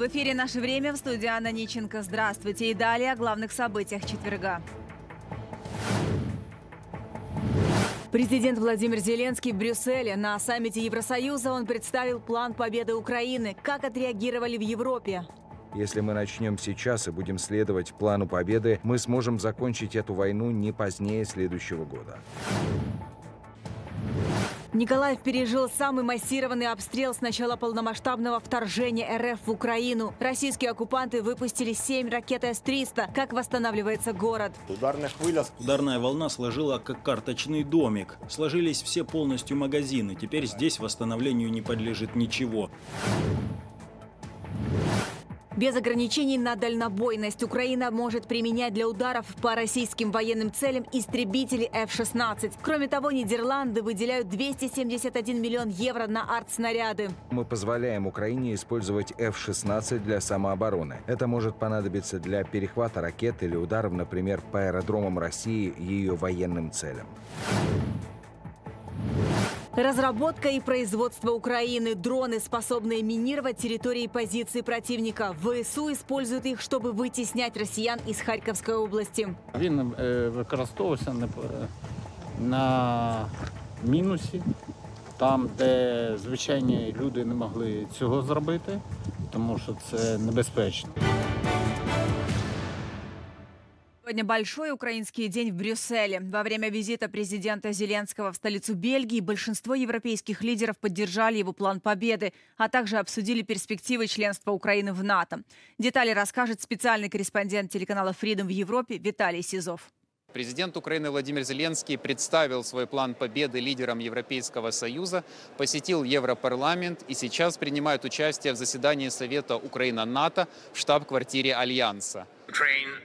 В эфире «Наше время» в студии Анна Ниченко. Здравствуйте. И далее о главных событиях четверга. Президент Владимир Зеленский в Брюсселе. На саммите Евросоюза он представил план победы Украины. Как отреагировали в Европе? Если мы начнем сейчас и будем следовать плану победы, мы сможем закончить эту войну не позднее следующего года. Николаев пережил самый массированный обстрел с начала полномасштабного вторжения РФ в Украину. Российские оккупанты выпустили 7 ракет С-300. Как восстанавливается город? Ударная хвыля. Ударная волна сложила как карточный домик. Сложились все полностью магазины. Теперь здесь восстановлению не подлежит ничего. Без ограничений на дальнобойность Украина может применять для ударов по российским военным целям истребители F-16. Кроме того, Нидерланды выделяют 271 миллион евро на артснаряды. Мы позволяем Украине использовать F-16 для самообороны. Это может понадобиться для перехвата ракет или ударов, например, по аэродромам России ее военным целям. Разработка и производство Украины. Дроны, способные минировать территории позиций противника. ВСУ используют их, чтобы вытеснять россиян из Харьковской области. Він е, використовувався е, на мінусі, там, де звичайні люди не могли цього зробити, тому що це небезпечно. Сегодня большой украинский день в Брюсселе. Во время визита президента Зеленского в столицу Бельгии большинство европейских лидеров поддержали его план победы, а также обсудили перспективы членства Украины в НАТО. Детали расскажет специальный корреспондент телеканала Freedom в Европе Виталий Сизов. Президент Украины Владимир Зеленский представил свой план победы лидерам Европейского Союза, посетил Европарламент и сейчас принимает участие в заседании Совета Украина-НАТО в штаб-квартире Альянса.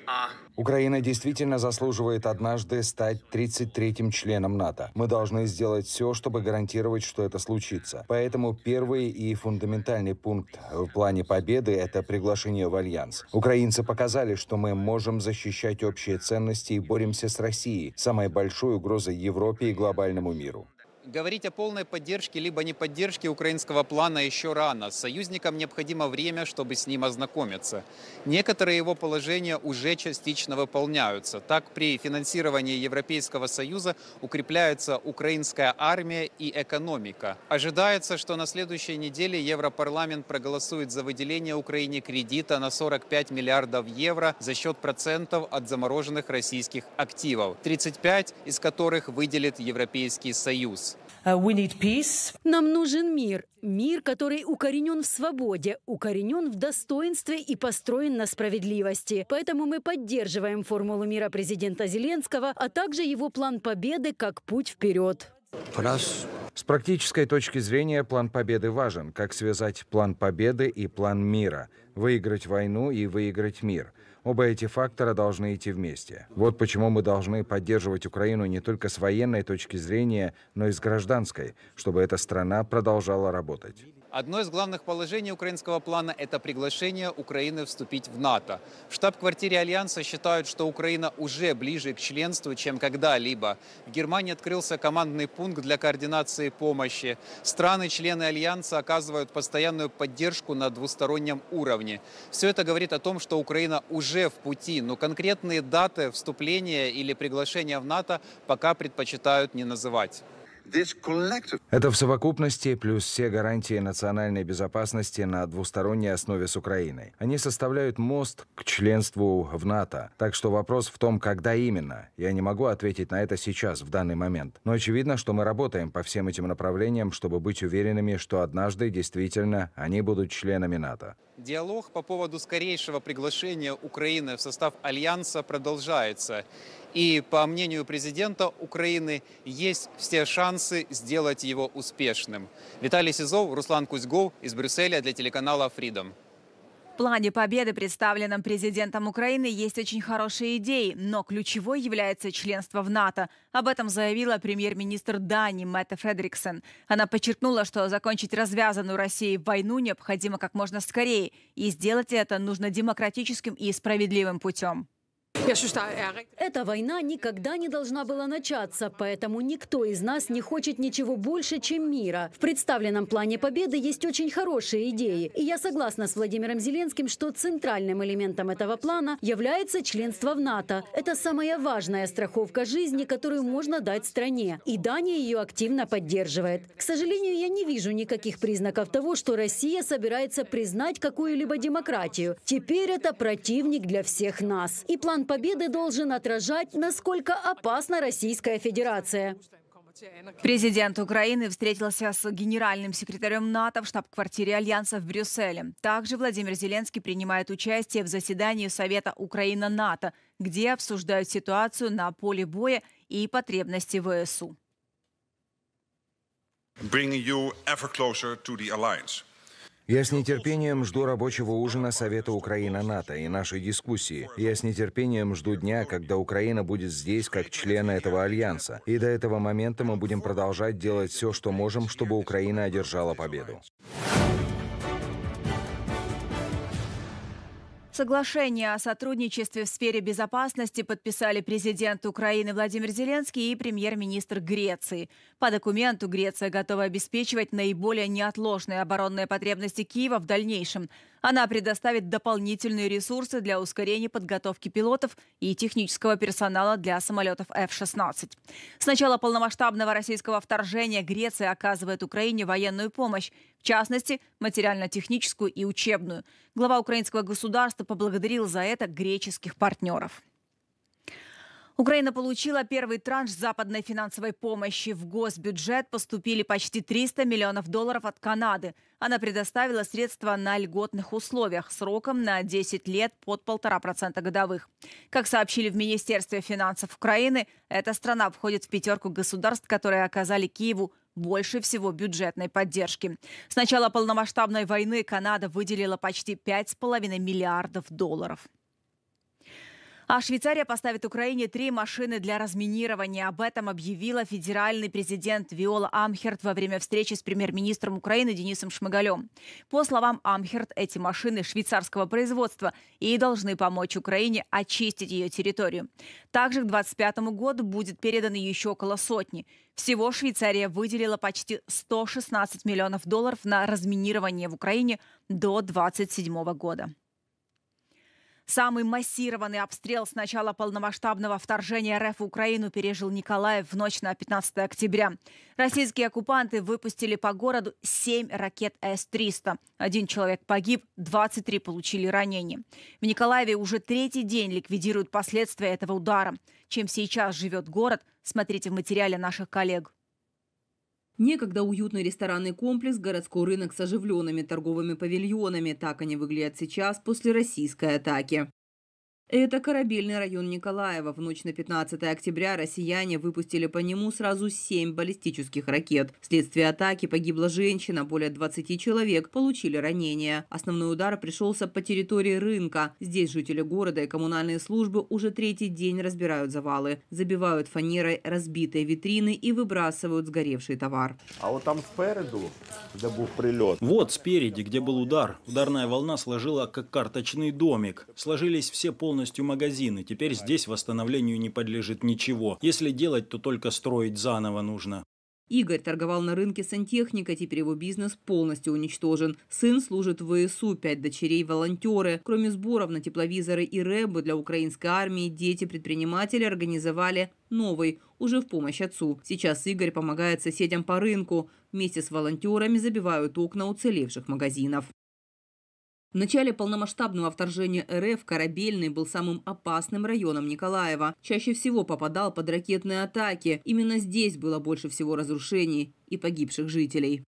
А? Украина действительно заслуживает однажды стать 33-м членом НАТО. Мы должны сделать все, чтобы гарантировать, что это случится. Поэтому первый и фундаментальный пункт в плане победы – это приглашение в Альянс. Украинцы показали, что мы можем защищать общие ценности и боремся с Россией, самой большой угрозой Европе и глобальному миру. Говорить о полной поддержке либо не поддержке украинского плана еще рано. Союзникам необходимо время, чтобы с ним ознакомиться. Некоторые его положения уже частично выполняются. Так, при финансировании Европейского Союза укрепляется украинская армия и экономика. Ожидается, что на следующей неделе Европарламент проголосует за выделение Украине кредита на 45 миллиардов евро за счет процентов от замороженных российских активов, 35 из которых выделит Европейский Союз. Э, Нам нужен мир. Мир, который укоренен в свободе, укоренен в достоинстве и построен на справедливости. Поэтому мы поддерживаем формулу мира президента Зеленского, а также его план победы как путь вперед. Раз. С практической точки зрения план победы важен. Как связать план победы и план мира? Выиграть войну и выиграть мир – Оба эти фактора должны идти вместе. Вот почему мы должны поддерживать Украину не только с военной точки зрения, но и с гражданской, чтобы эта страна продолжала работать. Одно из главных положений украинского плана – это приглашение Украины вступить в НАТО. В штаб-квартире Альянса считают, что Украина уже ближе к членству, чем когда-либо. В Германии открылся командный пункт для координации помощи. Страны-члены Альянса оказывают постоянную поддержку на двустороннем уровне. Все это говорит о том, что Украина уже в пути, но конкретные даты вступления или приглашения в НАТО пока предпочитают не называть. Это в совокупности плюс все гарантии национальной безопасности на двусторонней основе с Украиной. Они составляют мост к членству в НАТО. Так что вопрос в том, когда именно. Я не могу ответить на это сейчас, в данный момент. Но очевидно, что мы работаем по всем этим направлениям, чтобы быть уверенными, что однажды действительно они будут членами НАТО. Диалог по поводу скорейшего приглашения Украины в состав Альянса продолжается. И, по мнению президента Украины, есть все шансы сделать его успешным. Виталий Сизов, Руслан Кузьгов из Брюсселя для телеканала Freedom. В плане победы, представленном президентом Украины, есть очень хорошие идеи, но ключевой является членство в НАТО. Об этом заявила премьер-министр Дани Мэтта Фредриксон. Она подчеркнула, что закончить развязанную Россией войну необходимо как можно скорее, и сделать это нужно демократическим и справедливым путем. Эта война никогда не должна была начаться, поэтому никто из нас не хочет ничего больше, чем мира. В представленном плане победы есть очень хорошие идеи. И я согласна с Владимиром Зеленским, что центральным элементом этого плана является членство в НАТО. Это самая важная страховка жизни, которую можно дать стране. И Дания ее активно поддерживает. К сожалению, я не вижу никаких признаков того, что Россия собирается признать какую-либо демократию. Теперь это противник для всех нас. И план День Победы должен отражать, насколько опасна Российская Федерация. Президент Украины встретился с генеральным секретарем НАТО в штаб-квартире Альянса в Брюсселе. Также Владимир Зеленский принимает участие в заседании Совета Украина-НАТО, где обсуждают ситуацию на поле боя и потребности ВСУ. Я с нетерпением жду рабочего ужина Совета Украина-НАТО и нашей дискуссии. Я с нетерпением жду дня, когда Украина будет здесь как член этого альянса. И до этого момента мы будем продолжать делать все, что можем, чтобы Украина одержала победу. Соглашение о сотрудничестве в сфере безопасности подписали президент Украины Владимир Зеленский и премьер-министр Греции. По документу Греция готова обеспечивать наиболее неотложные оборонные потребности Киева в дальнейшем – она предоставит дополнительные ресурсы для ускорения подготовки пилотов и технического персонала для самолетов F-16. С начала полномасштабного российского вторжения Греция оказывает Украине военную помощь, в частности, материально-техническую и учебную. Глава украинского государства поблагодарил за это греческих партнеров. Украина получила первый транш западной финансовой помощи. В госбюджет поступили почти 300 миллионов долларов от Канады. Она предоставила средства на льготных условиях сроком на 10 лет под 1,5% годовых. Как сообщили в Министерстве финансов Украины, эта страна входит в пятерку государств, которые оказали Киеву больше всего бюджетной поддержки. С начала полномасштабной войны Канада выделила почти 5,5 миллиардов долларов. А Швейцария поставит Украине три машины для разминирования. Об этом объявила федеральный президент Виола Амхерт во время встречи с премьер-министром Украины Денисом Шмыгалем. По словам Амхерт, эти машины швейцарского производства и должны помочь Украине очистить ее территорию. Также к 2025 году будет передано еще около сотни. Всего Швейцария выделила почти 116 миллионов долларов на разминирование в Украине до 2027 года. Самый массированный обстрел с начала полномасштабного вторжения РФ в Украину пережил Николаев в ночь на 15 октября. Российские оккупанты выпустили по городу 7 ракет С-300. Один человек погиб, 23 получили ранения. В Николаеве уже третий день ликвидируют последствия этого удара. Чем сейчас живет город, смотрите в материале наших коллег. Некогда уютный ресторанный комплекс, городской рынок с оживленными торговыми павильонами. Так они выглядят сейчас после российской атаки. Это корабельный район Николаева. В ночь на 15 октября россияне выпустили по нему сразу семь баллистических ракет. Вследствие атаки погибла женщина, более 20 человек получили ранения. Основной удар пришелся по территории рынка. Здесь жители города и коммунальные службы уже третий день разбирают завалы, забивают фанерой разбитые витрины и выбрасывают сгоревший товар. А вот там спереду, где был прилет. Вот спереди, где был удар. Ударная волна сложила как карточный домик. Сложились все полные полностью магазины. Теперь здесь восстановлению не подлежит ничего. Если делать, то только строить заново нужно. Игорь торговал на рынке сантехника, теперь его бизнес полностью уничтожен. Сын служит в ВСУ, пять дочерей – волонтеры. Кроме сборов на тепловизоры и рэбы для украинской армии, дети предпринимателя организовали новый, уже в помощь отцу. Сейчас Игорь помогает соседям по рынку. Вместе с волонтерами забивают окна уцелевших магазинов. В начале полномасштабного вторжения РФ Корабельный был самым опасным районом Николаева. Чаще всего попадал под ракетные атаки. Именно здесь было больше всего разрушений и погибших жителей.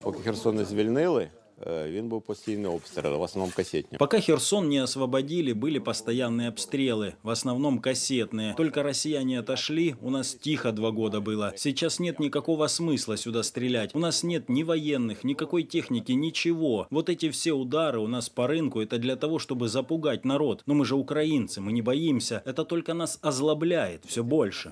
Поки звільнили, Він э, був постійний обстріл, в основному касетні. Пока Херсон не освободили, были постоянные обстрелы, в основном кассетные. Только россияне отошли, у нас тихо два года было. Сейчас нет никакого смысла сюда стрелять. У нас нет ни военных, никакой техники, ничего. Вот эти все удары у нас по рынку, это для того, чтобы запугать народ. Но мы же украинцы, мы не боимся. Это только нас озлобляет все больше.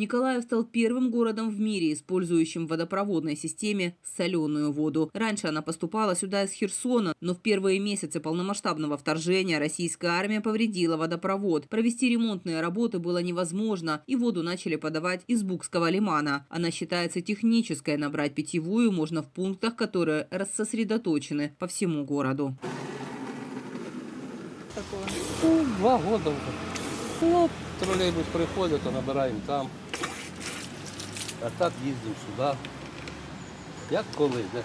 Николаев стал первым городом в мире, использующим в водопроводной системе соленую воду. Раньше она поступала сюда из Херсона, но в первые месяцы полномасштабного вторжения российская армия повредила водопровод. Провести ремонтные работы было невозможно, и воду начали подавать из Букского лимана. Она считается технической, набрать питьевую можно в пунктах, которые рассосредоточены по всему городу. Такого. Два года уже. Ну, троллейбус приходит, а набираем там а так ездим сюда. Як коли, да?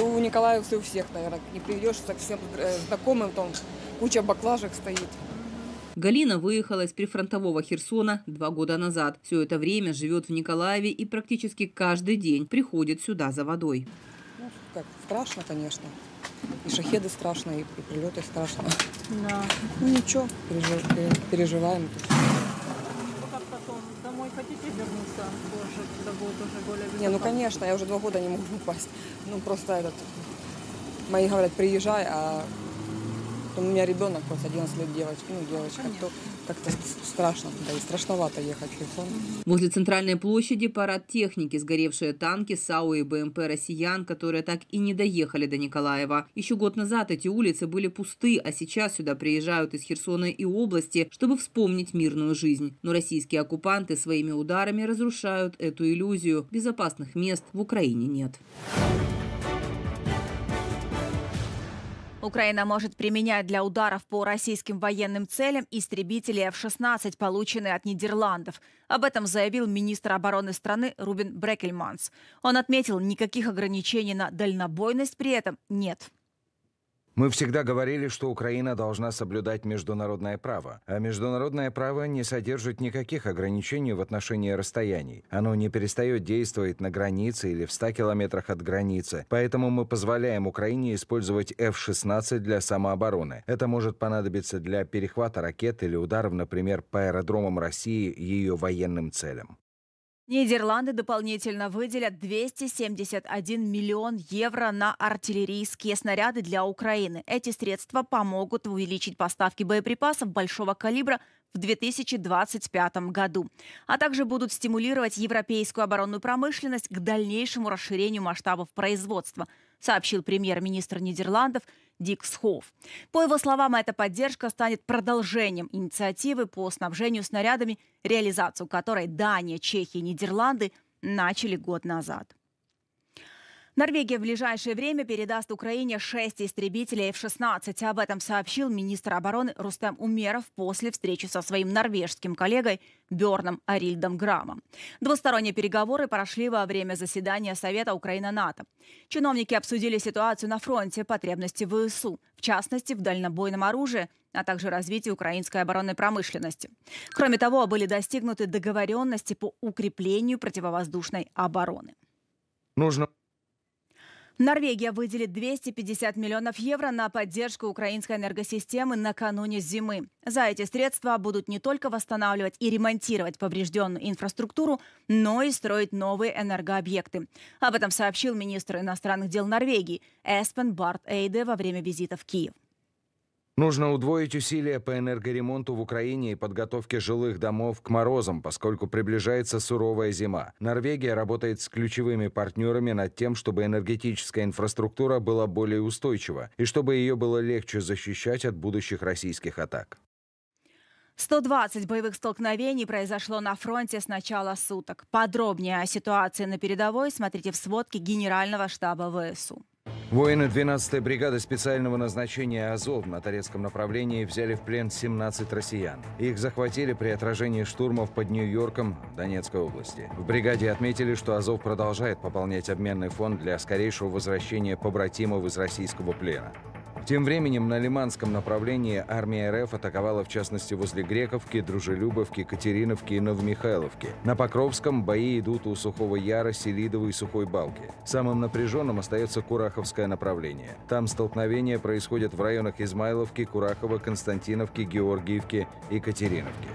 У, у Николаевца у всех, наверное, не придешь, так всем знакомым, там куча баклажек стоит. Галина выехала из прифронтового Херсона два года назад. Все это время живет в Николаеве и практически каждый день приходит сюда за водой. Ну, как, страшно, конечно. И шахеды страшно, и прилеты страшно. Да. Ну ничего, переживаем. переживаем. Не, ну конечно, я уже два года не могу упасть. Ну просто этот... Мои говорят, приезжай, а у меня ребенок вот 11 лет девочка, ну, девочка, Понятно. то как-то страшно туда и страшновато ехать верхом. Возле центральной площади парад техники, сгоревшие танки, САУ и БМП россиян, которые так и не доехали до Николаева. Еще год назад эти улицы были пусты, а сейчас сюда приезжают из Херсона и области, чтобы вспомнить мирную жизнь. Но российские оккупанты своими ударами разрушают эту иллюзию. Безопасных мест в Украине нет. Украина может применять для ударов по российским военным целям истребители F-16, полученные от Нидерландов. Об этом заявил министр обороны страны Рубин Брекельманс. Он отметил, никаких ограничений на дальнобойность при этом нет. Мы всегда говорили, что Украина должна соблюдать международное право, а международное право не содержит никаких ограничений в отношении расстояний. Оно не перестает действовать на границе или в 100 километрах от границы, поэтому мы позволяем Украине использовать F-16 для самообороны. Это может понадобиться для перехвата ракет или ударов, например, по аэродромам России ее военным целям. Нидерланды дополнительно выделят 271 миллион евро на артиллерийские снаряды для Украины. Эти средства помогут увеличить поставки боеприпасов большого калибра в 2025 году, а также будут стимулировать европейскую оборонную промышленность к дальнейшему расширению масштабов производства – сообщил премьер-министр Нидерландов Дик Схоф. По его словам, эта поддержка станет продолжением инициативы по снабжению снарядами, реализацию которой Дания, Чехия и Нидерланды начали год назад. Норвегия в ближайшее время передаст Украине 6 истребителей F-16. Об этом сообщил министр обороны Рустем Умеров после встречи со своим норвежским коллегой Берном Арильдом Грамом. Двусторонние переговоры прошли во время заседания Совета Украина-НАТО. Чиновники обсудили ситуацию на фронте, потребности ВСУ, в частности, в дальнобойном оружии, а также развитие украинской оборонной промышленности. Кроме того, были достигнуты договоренности по укреплению противовоздушной обороны. Нужно Норвегия выделит 250 миллионов евро на поддержку украинской энергосистемы накануне зимы. За эти средства будут не только восстанавливать и ремонтировать поврежденную инфраструктуру, но и строить новые энергообъекты. Об этом сообщил министр иностранных дел Норвегии Эспен Барт Эйде во время визита в Киев. Нужно удвоить усилия по энергоремонту в Украине и подготовке жилых домов к морозам, поскольку приближается суровая зима. Норвегия работает с ключевыми партнерами над тем, чтобы энергетическая инфраструктура была более устойчива и чтобы ее было легче защищать от будущих российских атак. 120 боевых столкновений произошло на фронте с начала суток. Подробнее о ситуации на передовой смотрите в сводке Генерального штаба ВСУ. Воины 12-й бригады специального назначения «Азов» на Торецком направлении взяли в плен 17 россиян. Их захватили при отражении штурмов под Нью-Йорком Донецкой области. В бригаде отметили, что «Азов» продолжает пополнять обменный фонд для скорейшего возвращения побратимов из российского плена. Тем временем на Лиманском направлении армия РФ атаковала в частности возле Грековки, Дружелюбовки, Катериновки и Новомихайловки. На Покровском бои идут у Сухого Яра, Селидова и Сухой Балки. Самым напряженным остается Кураховское направление. Там столкновения происходят в районах Измайловки, Курахова, Константиновки, Георгиевки и Катериновки.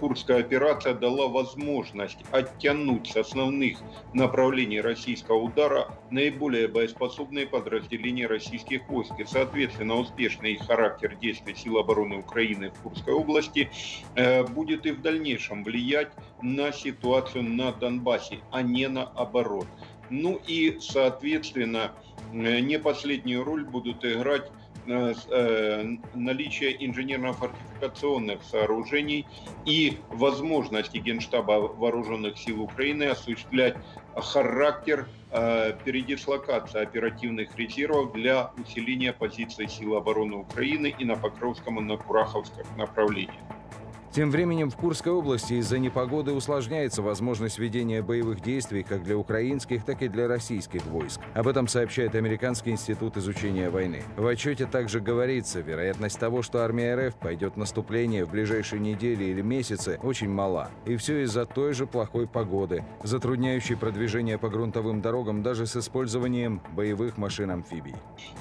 Курская операция дала возможность оттянуть с основных направлений российского удара наиболее боеспособные подразделения российских войск и, соответственно, на успешный характер действий сил обороны Украины в Курской области э, будет и в дальнейшем влиять на ситуацию на Донбассе, а не наоборот. Ну и, соответственно, э, не последнюю роль будут играть Э, э, наличие инженерно-фортификационных сооружений и возможности Генштаба Вооруженных сил Украины осуществлять характер э, передислокации оперативных резервов для усиления позиций сил обороны Украины и на Покровском и на Кураховском направлениях. Тем временем в Курской области из-за непогоды усложняется возможность ведения боевых действий как для украинских, так и для российских войск. Об этом сообщает Американский институт изучения войны. В отчете также говорится, вероятность того, что армия РФ пойдет наступление в ближайшие недели или месяцы, очень мала. И все из-за той же плохой погоды, затрудняющей продвижение по грунтовым дорогам даже с использованием боевых машин-амфибий.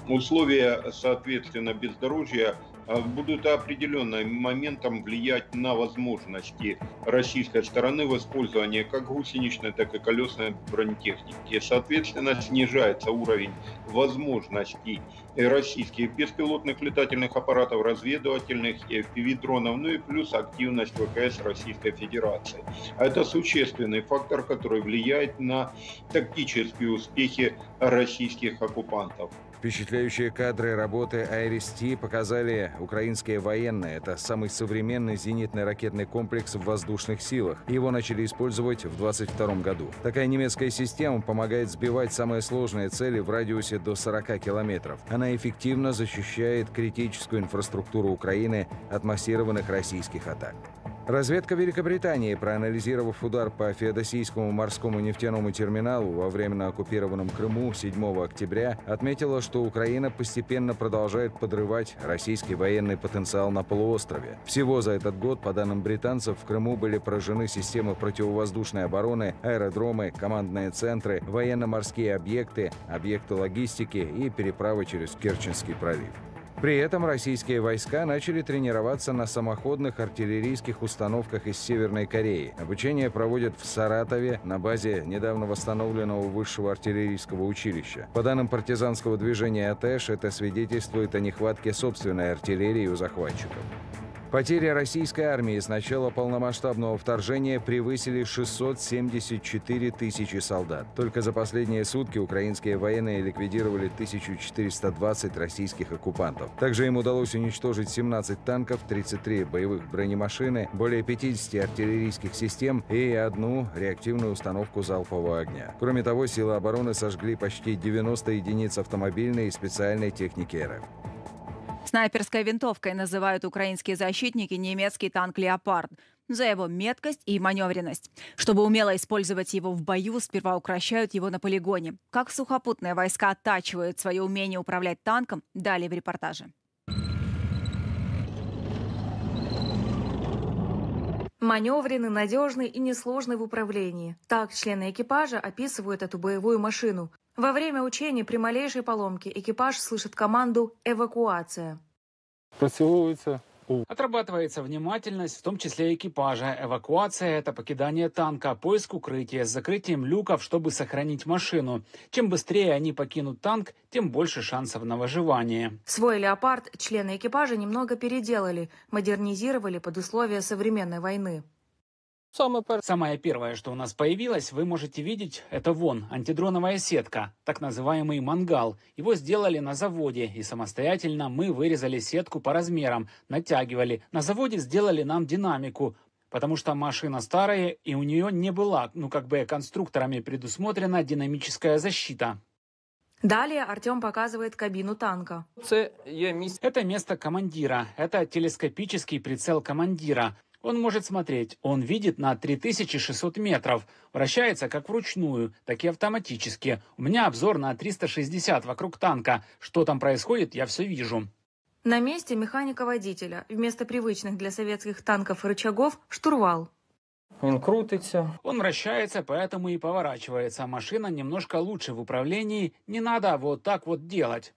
Условия, соответственно, бездорожья Э, будут определенным моментом влиять на возможности российской стороны в использовании как гусеничной, так и колесной бронетехники. Соответственно, снижается уровень возможностей российских беспилотных летательных аппаратов, разведывательных и дронов ну и плюс активность ВКС Российской Федерации. Это существенный фактор, который влияет на тактические успехи российских оккупантов. Впечатляющие кадры работы АРСТ показали украинские военные. Это самый современный зенитный ракетный комплекс в воздушных силах. Его начали использовать в 22 году. Такая немецкая система помогает сбивать самые сложные цели в радиусе до 40 километров. Она эффективно защищает критическую инфраструктуру Украины от массированных российских атак. Разведка Великобритании, проанализировав удар по Феодосийскому морскому нефтяному терминалу во временно оккупированном Крыму 7 октября, отметила, что Украина постепенно продолжает подрывать российский военный потенциал на полуострове. Всего за этот год, по данным британцев, в Крыму были поражены системы противовоздушной обороны, аэродромы, командные центры, военно-морские объекты, объекты логистики и переправы через Керченский пролив. При этом российские войска начали тренироваться на самоходных артиллерийских установках из Северной Кореи. Обучение проводят в Саратове на базе недавно восстановленного высшего артиллерийского училища. По данным партизанского движения «Атеш», это свидетельствует о нехватке собственной артиллерии у захватчиков. Потери российской армии с начала полномасштабного вторжения превысили 674 тысячи солдат. Только за последние сутки украинские военные ликвидировали 1420 российских оккупантов. Также им удалось уничтожить 17 танков, 33 боевых бронемашины, более 50 артиллерийских систем и одну реактивную установку залпового огня. Кроме того, силы обороны сожгли почти 90 единиц автомобильной и специальной техники РФ. Снайперской винтовкой называют украинские защитники немецкий танк «Леопард» за его меткость и маневренность. Чтобы умело использовать его в бою, сперва укращают его на полигоне. Как сухопутные войска оттачивают свое умение управлять танком, далее в репортаже. Маневренный, надежный и несложный в управлении. Так члены экипажа описывают эту боевую машину. Во время учений при малейшей поломке экипаж слышит команду «эвакуация». Просилуется. Отрабатывается внимательность, в том числе экипажа. Эвакуация – это покидание танка, поиск укрытия с закрытием люков, чтобы сохранить машину. Чем быстрее они покинут танк, тем больше шансов на выживание. Свой «Леопард» члены экипажа немного переделали, модернизировали под условия современной войны. Самое первое, что у нас появилось, вы можете видеть, это вон, антидроновая сетка, так называемый мангал. Его сделали на заводе, и самостоятельно мы вырезали сетку по размерам, натягивали. На заводе сделали нам динамику, потому что машина старая, и у нее не была, ну как бы конструкторами предусмотрена динамическая защита. Далее Артем показывает кабину танка. Это место командира. Это телескопический прицел командира. Он может смотреть, он видит на 3600 метров, вращается как вручную, так и автоматически. У меня обзор на 360 вокруг танка. Что там происходит, я все вижу. На месте механика-водителя вместо привычных для советских танков рычагов штурвал. Он крутится. Он вращается, поэтому и поворачивается. Машина немножко лучше в управлении. Не надо вот так вот делать.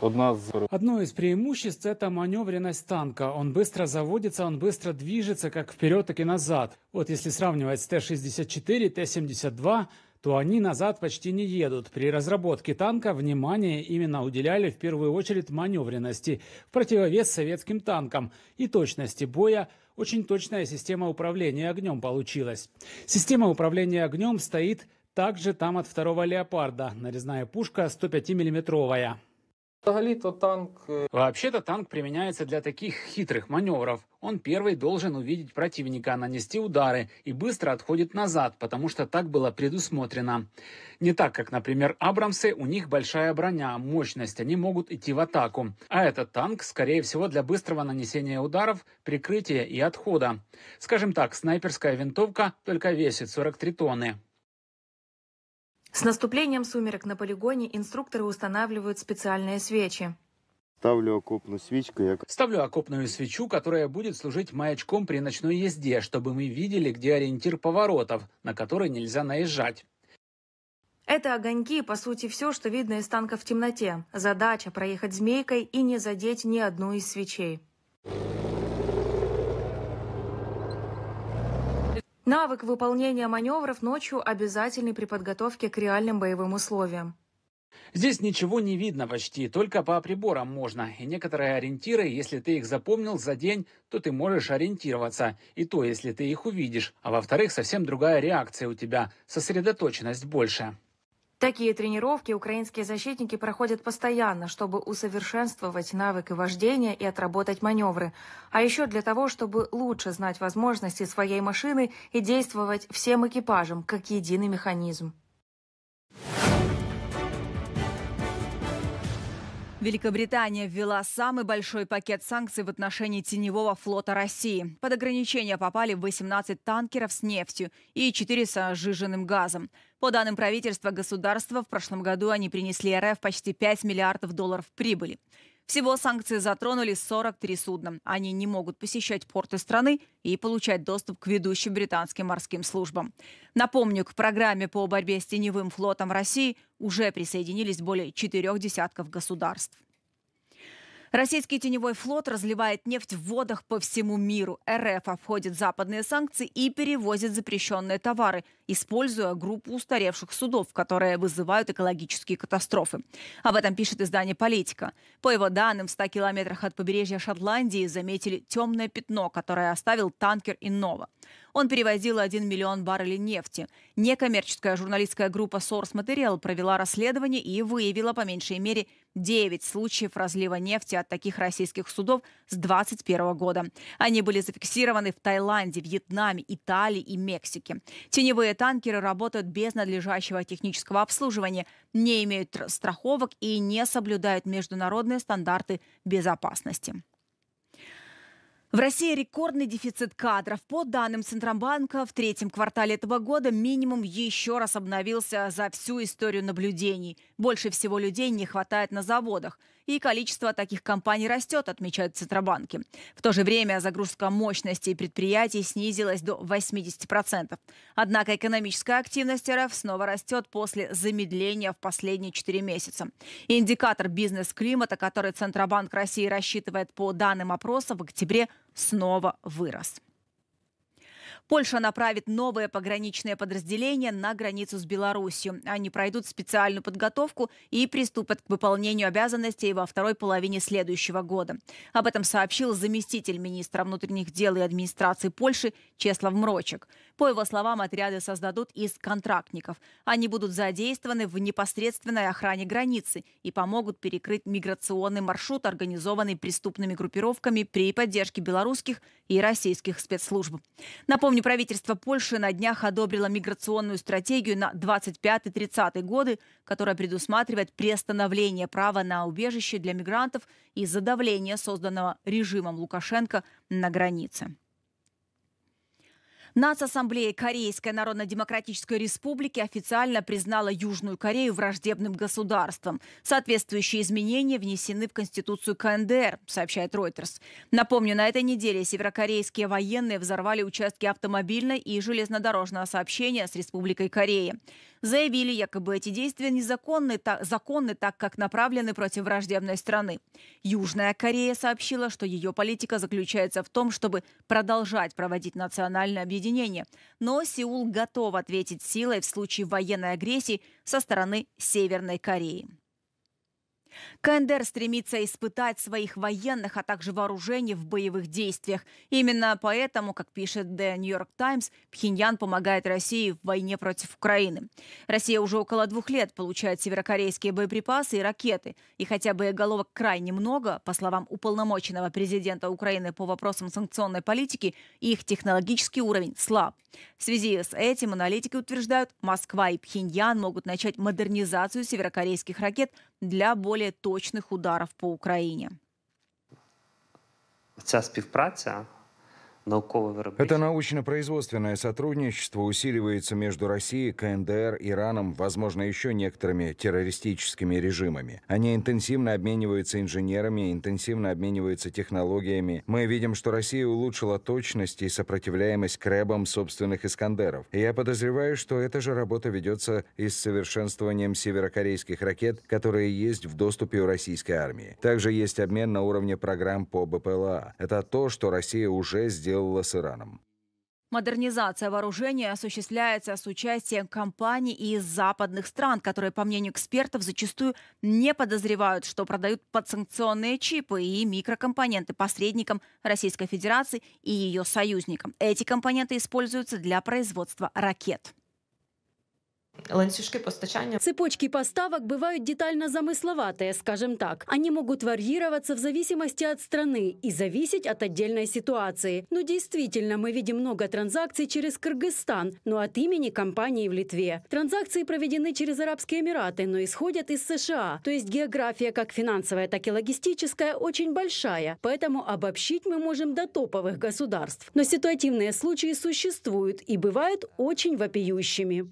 Одно из преимуществ – это маневренность танка. Он быстро заводится, он быстро движется как вперед, так и назад. Вот если сравнивать с Т-64, Т-72, то они назад почти не едут. При разработке танка внимание именно уделяли в первую очередь маневренности, в противовес советским танкам и точности боя – очень точная система управления огнем получилась. Система управления огнем стоит также там от второго «Леопарда», нарезная пушка 105 миллиметровая Взагалі-то танк... Вообще-то танк применяется для таких хитрых маневров. Он первый должен увидеть противника, нанести удары и быстро отходит назад, потому что так было предусмотрено. Не так, как, например, Абрамсы, у них большая броня, мощность, они могут идти в атаку. А этот танк, скорее всего, для быстрого нанесения ударов, прикрытия и отхода. Скажем так, снайперская винтовка только весит 43 тонны. С наступлением сумерек на полигоне инструкторы устанавливают специальные свечи. Ставлю окопную свечку. Я... Ставлю окопную свечу, которая будет служить маячком при ночной езде, чтобы мы видели, где ориентир поворотов, на который нельзя наезжать. Это огоньки, по сути, все, что видно из танка в темноте. Задача – проехать змейкой и не задеть ни одну из свечей. Навык выполнения маневров ночью обязательный при подготовке к реальным боевым условиям. Здесь ничего не видно почти, только по приборам можно. И некоторые ориентиры, если ты их запомнил за день, то ты можешь ориентироваться. И то, если ты их увидишь. А во-вторых, совсем другая реакция у тебя, сосредоточенность больше. Такие тренировки украинские защитники проходят постоянно, чтобы усовершенствовать навыки вождения и отработать маневры, а еще для того, чтобы лучше знать возможности своей машины и действовать всем экипажем как единый механизм. Великобритания ввела самый большой пакет санкций в отношении теневого флота России. Под ограничения попали 18 танкеров с нефтью и 4 с сжиженным газом. По данным правительства государства, в прошлом году они принесли РФ почти 5 миллиардов долларов прибыли. Всего санкции затронули 43 судна. Они не могут посещать порты страны и получать доступ к ведущим британским морским службам. Напомню, к программе по борьбе с теневым флотом России уже присоединились более четырех десятков государств. Российский теневой флот разливает нефть в водах по всему миру. РФ обходит западные санкции и перевозит запрещенные товары, используя группу устаревших судов, которые вызывают экологические катастрофы. Об этом пишет издание «Политика». По его данным, в 100 километрах от побережья Шотландии заметили темное пятно, которое оставил танкер «Иннова». Он перевозил 1 миллион баррелей нефти. Некоммерческая журналистская группа «Сорс Материал» провела расследование и выявила по меньшей мере 9 случаев разлива нефти от таких российских судов с 2021 года. Они были зафиксированы в Таиланде, Вьетнаме, Италии и Мексике. Теневые танкеры работают без надлежащего технического обслуживания, не имеют страховок и не соблюдают международные стандарты безопасности. В России рекордный дефицит кадров. По данным Центробанка, в третьем квартале этого года минимум еще раз обновился за всю историю наблюдений. Больше всего людей не хватает на заводах и количество таких компаний растет, отмечают Центробанки. В то же время загрузка мощностей предприятий снизилась до 80%. Однако экономическая активность РФ снова растет после замедления в последние 4 месяца. Индикатор бизнес-климата, который Центробанк России рассчитывает по данным опроса, в октябре снова вырос. Польша направит новое пограничное подразделение на границу с Беларусью. Они пройдут специальную подготовку и приступят к выполнению обязанностей во второй половине следующего года. Об этом сообщил заместитель министра внутренних дел и администрации Польши Чеслав Мрочек. По его словам, отряды создадут из контрактников. Они будут задействованы в непосредственной охране границы и помогут перекрыть миграционный маршрут, организованный преступными группировками при поддержке белорусских и российских спецслужб. Напомню, Напомню, правительство Польши на днях одобрило миграционную стратегию на 25-30 годы, которая предусматривает приостановление права на убежище для мигрантов из-за давления, созданного режимом Лукашенко на границе. Нацассамблея Корейской Народно-Демократической Республики официально признала Южную Корею враждебным государством. Соответствующие изменения внесены в Конституцию КНДР, сообщает Reuters. Напомню, на этой неделе северокорейские военные взорвали участки автомобильной и железнодорожного сообщения с Республикой Кореи заявили, якобы эти действия незаконны, та, законны, так как направлены против враждебной страны. Южная Корея сообщила, что ее политика заключается в том, чтобы продолжать проводить национальное объединение. Но Сеул готов ответить силой в случае военной агрессии со стороны Северной Кореи. КНДР стремится испытать своих военных, а также вооружений в боевых действиях. Именно поэтому, как пишет The New York Times, Пхеньян помогает России в войне против Украины. Россия уже около двух лет получает северокорейские боеприпасы и ракеты. И хотя боеголовок крайне много, по словам уполномоченного президента Украины по вопросам санкционной политики, их технологический уровень слаб. В связи с этим аналитики утверждают, Москва и Пхеньян могут начать модернизацию северокорейских ракет для более более точных ударов по Украине. Ця співпраця это научно-производственное сотрудничество усиливается между Россией, КНДР, Ираном, возможно, еще некоторыми террористическими режимами. Они интенсивно обмениваются инженерами, интенсивно обмениваются технологиями. Мы видим, что Россия улучшила точность и сопротивляемость крэбам собственных «Искандеров». И я подозреваю, что эта же работа ведется и с совершенствованием северокорейских ракет, которые есть в доступе у российской армии. Также есть обмен на уровне программ по БПЛА. Это то, что Россия уже сделала сделала с Ираном. Модернизация вооружения осуществляется с участием компаний из западных стран, которые, по мнению экспертов, зачастую не подозревают, что продают подсанкционные чипы и микрокомпоненты посредникам Российской Федерации и ее союзникам. Эти компоненты используются для производства ракет ланцюжки постачання. Цепочки поставок бывают детально замысловатые, скажем так. Они могут варьироваться в зависимости от страны и зависеть от отдельной ситуации. Но действительно, мы видим много транзакций через Кыргызстан, но от имени компании в Литве. Транзакции проведены через Арабские Эмираты, но исходят из США. То есть география как финансовая, так и логистическая очень большая. Поэтому обобщить мы можем до топовых государств. Но ситуативные случаи существуют и бывают очень вопиющими.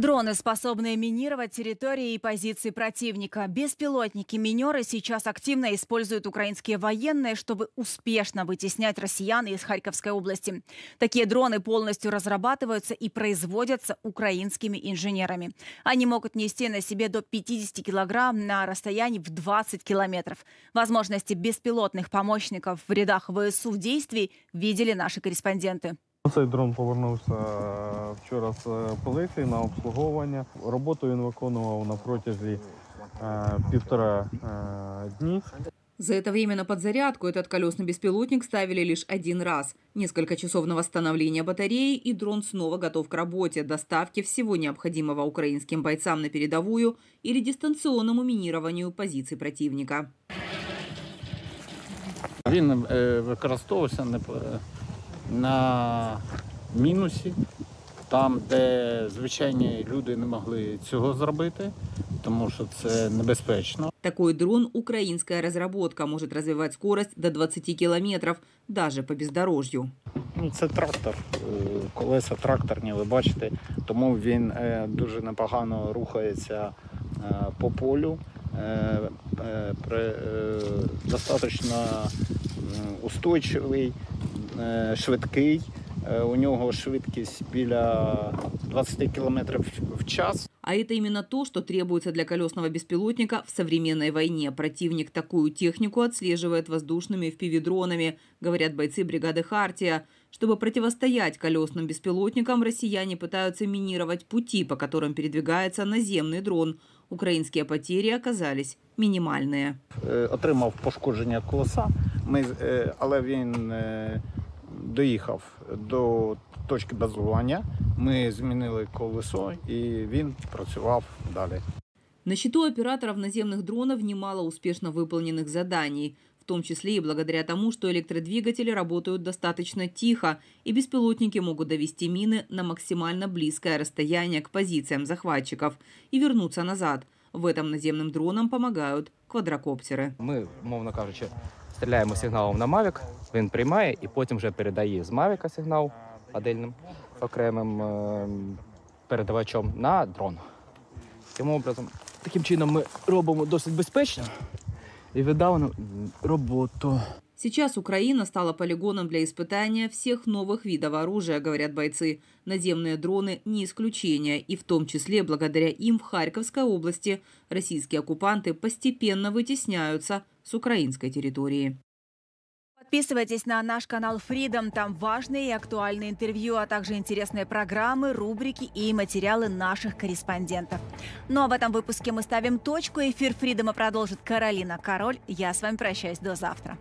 Дроны, способные минировать территории и позиции противника. Беспилотники-минеры сейчас активно используют украинские военные, чтобы успешно вытеснять россиян из Харьковской области. Такие дроны полностью разрабатываются и производятся украинскими инженерами. Они могут нести на себе до 50 килограмм на расстоянии в 20 километров. Возможности беспилотных помощников в рядах ВСУ в действии видели наши корреспонденты. Цей дрон повернувся вчора з поліції на обслуговування. Роботу він виконував на протязі півтора дні. За это время на подзарядку этот колесный беспилотник ставили лишь один раз. Несколько часов на восстановление батареи, и дрон снова готов к работе, доставке всего необходимого украинским бойцам на передовую или дистанционному минированию позиций противника. Он використовувався на мінусі, там, де звичайні люди не могли цього зробити, тому що це небезпечно. Такой дрон українська разработка може розвивати скорость до 20 кілометрів, навіть по бездорожью. Ну, це трактор, е, колеса тракторні, ви бачите, тому він е, дуже непогано рухається е, по полю, достатньо устойчивий. швидкий. У него швидкість біля 20 км в час. А это именно то, что требуется для колесного беспилотника в современной войне. Противник такую технику отслеживает воздушными впивидронами, говорят бойцы бригады «Хартия». Чтобы противостоять колесным беспилотникам, россияне пытаются минировать пути, по которым передвигается наземный дрон – Украинские потери оказались минимальные. Отримав пошкодження колеса, ми, але він доїхав до точки базування. Ми змінили колесо і він працював далі. На счету операторов наземных дронов немало успешно выполненных заданий том числе и благодаря тому, что электродвигатели работают достаточно тихо, и беспилотники могут довести мины на максимально близкое расстояние к позициям захватчиков и вернуться назад. В этом наземным дронам помогают квадрокоптеры. Мы, мовно кажучи, стреляем сигналом на Мавик, он приймає и потом вже передає из Мавика сигнал отдельным, окремим передавачом на дрон. Таким образом, таким чином мы робимо достаточно безопасно и выдал работу. Сейчас Украина стала полигоном для испытания всех новых видов оружия, говорят бойцы. Наземные дроны не исключение, и в том числе благодаря им в Харьковской области российские оккупанты постепенно вытесняются с украинской территории. Подписывайтесь на наш канал Freedom. Там важные и актуальные интервью, а также интересные программы, рубрики и материалы наших корреспондентов. Ну а в этом выпуске мы ставим точку. Эфир Фридома продолжит Каролина Король. Я с вами прощаюсь до завтра.